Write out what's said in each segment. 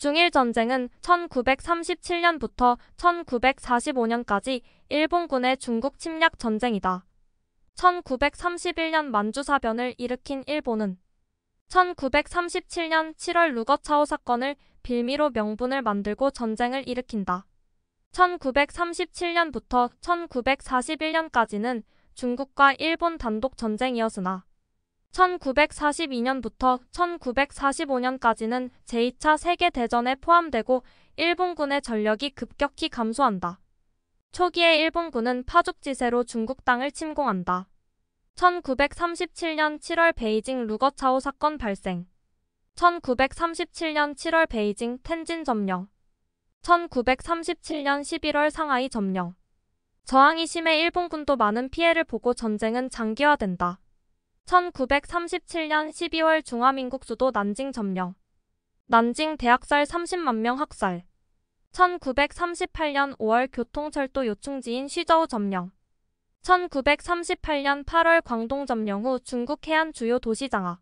중일 전쟁은 1937년부터 1945년까지 일본군의 중국 침략 전쟁이다. 1931년 만주사변을 일으킨 일본은 1937년 7월 루거차오 사건을 빌미로 명분을 만들고 전쟁을 일으킨다. 1937년부터 1941년까지는 중국과 일본 단독 전쟁이었으나 1942년부터 1945년까지는 제2차 세계대전에 포함되고 일본군의 전력이 급격히 감소한다. 초기에 일본군은 파죽지세로 중국 땅을 침공한다. 1937년 7월 베이징 루거차오 사건 발생 1937년 7월 베이징 텐진 점령 1937년 11월 상하이 점령 저항이 심해 일본군도 많은 피해를 보고 전쟁은 장기화된다. 1937년 12월 중화민국 수도 난징 점령. 난징 대학살 30만 명 학살. 1938년 5월 교통철도 요충지인 시저우 점령. 1938년 8월 광동 점령 후 중국 해안 주요 도시 장악.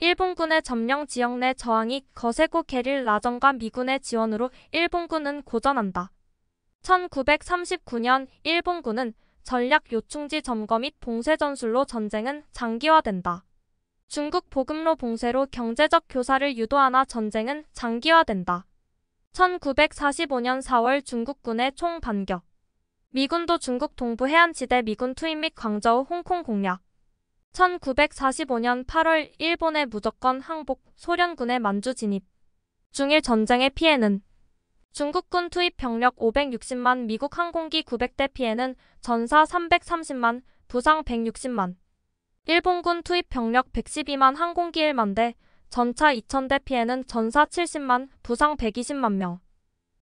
일본군의 점령 지역 내 저항이 거세고 게릴라전과 미군의 지원으로 일본군은 고전한다. 1939년 일본군은 전략 요충지 점거 및 봉쇄 전술로 전쟁은 장기화된다. 중국 보급로 봉쇄로 경제적 교사를 유도하나 전쟁은 장기화된다. 1945년 4월 중국군의 총 반격. 미군도 중국 동부 해안지대 미군 투입 및 광저우 홍콩 공략. 1945년 8월 일본의 무조건 항복, 소련군의 만주 진입. 중일 전쟁의 피해는 중국군 투입 병력 560만, 미국 항공기 900대 피해는 전사 330만, 부상 160만. 일본군 투입 병력 112만, 항공기 1만 대, 전차 2000대 피해는 전사 70만, 부상 120만 명.